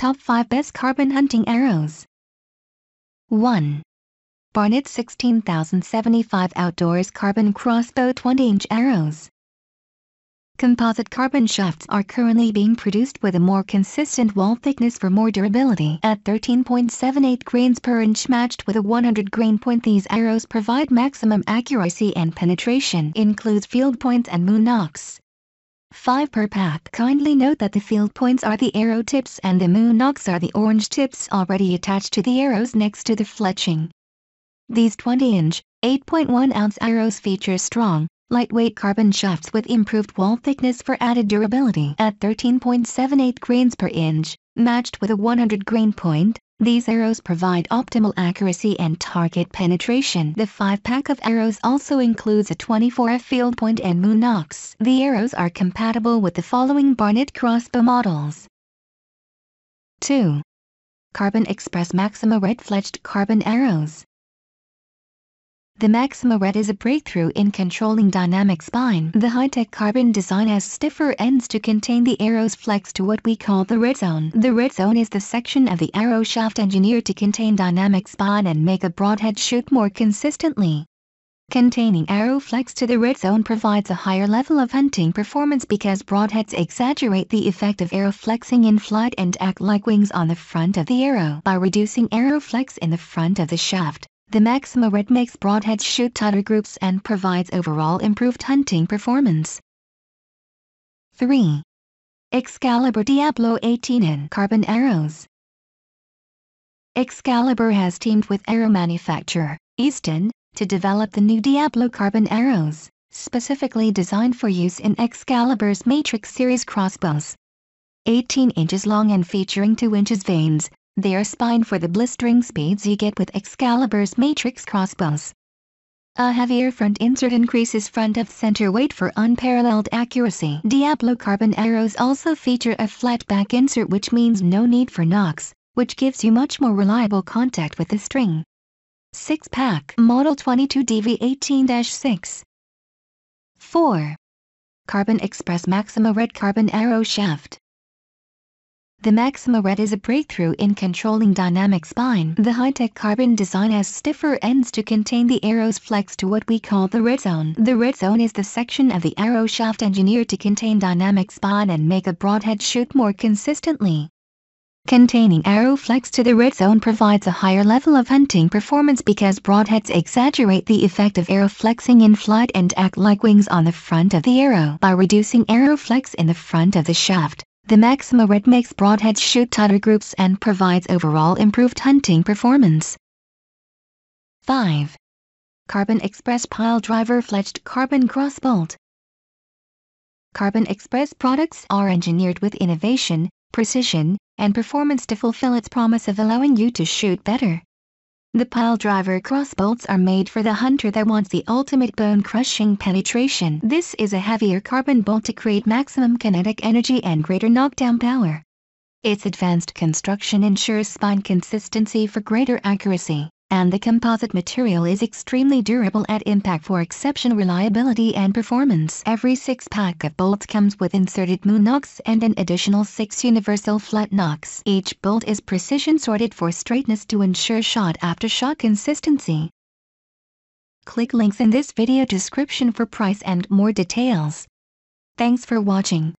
Top 5 Best Carbon Hunting Arrows 1. Barnett 16075 Outdoors Carbon Crossbow 20-inch Arrows Composite carbon shafts are currently being produced with a more consistent wall thickness for more durability at 13.78 grains per inch matched with a 100 grain point. These arrows provide maximum accuracy and penetration includes field points and moon knocks. 5 per pack. Kindly note that the field points are the arrow tips and the moon knocks are the orange tips already attached to the arrows next to the fletching. These 20-inch, 8.1-ounce arrows feature strong, lightweight carbon shafts with improved wall thickness for added durability at 13.78 grains per inch, matched with a 100 grain point, these arrows provide optimal accuracy and target penetration. The 5-pack of arrows also includes a 24F field point and moon The arrows are compatible with the following Barnett crossbow models. 2. Carbon Express Maxima Red Fletched Carbon Arrows the Maxima Red is a breakthrough in controlling dynamic spine. The high-tech carbon design has stiffer ends to contain the arrow's flex to what we call the red zone. The red zone is the section of the arrow shaft engineered to contain dynamic spine and make a broadhead shoot more consistently. Containing arrow flex to the red zone provides a higher level of hunting performance because broadheads exaggerate the effect of arrow flexing in flight and act like wings on the front of the arrow by reducing arrow flex in the front of the shaft. The Maxima Red makes broadheads shoot tighter groups and provides overall improved hunting performance. 3. Excalibur Diablo 18 in Carbon Arrows Excalibur has teamed with arrow manufacturer, Easton, to develop the new Diablo carbon arrows, specifically designed for use in Excalibur's Matrix series crossbows. 18 inches long and featuring 2 inches veins, they are spine for the blistering speeds you get with Excalibur's matrix crossbows. A heavier front insert increases front of center weight for unparalleled accuracy. Diablo carbon arrows also feature a flat back insert which means no need for knocks, which gives you much more reliable contact with the string. 6-pack Model 22DV18-6 4. Carbon Express Maxima Red Carbon Arrow Shaft the Maxima Red is a breakthrough in controlling dynamic spine. The high-tech carbon design has stiffer ends to contain the arrow's flex to what we call the red zone. The red zone is the section of the arrow shaft engineered to contain dynamic spine and make a broadhead shoot more consistently. Containing arrow flex to the red zone provides a higher level of hunting performance because broadheads exaggerate the effect of arrow flexing in flight and act like wings on the front of the arrow by reducing arrow flex in the front of the shaft. The Maxima red makes broadheads shoot tighter groups and provides overall improved hunting performance. 5. Carbon Express Pile Driver Fletched Carbon Crossbolt Carbon Express products are engineered with innovation, precision, and performance to fulfill its promise of allowing you to shoot better. The pile driver crossbolts are made for the hunter that wants the ultimate bone-crushing penetration. This is a heavier carbon bolt to create maximum kinetic energy and greater knockdown power. Its advanced construction ensures spine consistency for greater accuracy and the composite material is extremely durable at impact for exceptional reliability and performance. Every six pack of bolts comes with inserted moon knocks and an additional six universal flat knocks. Each bolt is precision sorted for straightness to ensure shot after shot consistency. Click links in this video description for price and more details. Thanks for watching.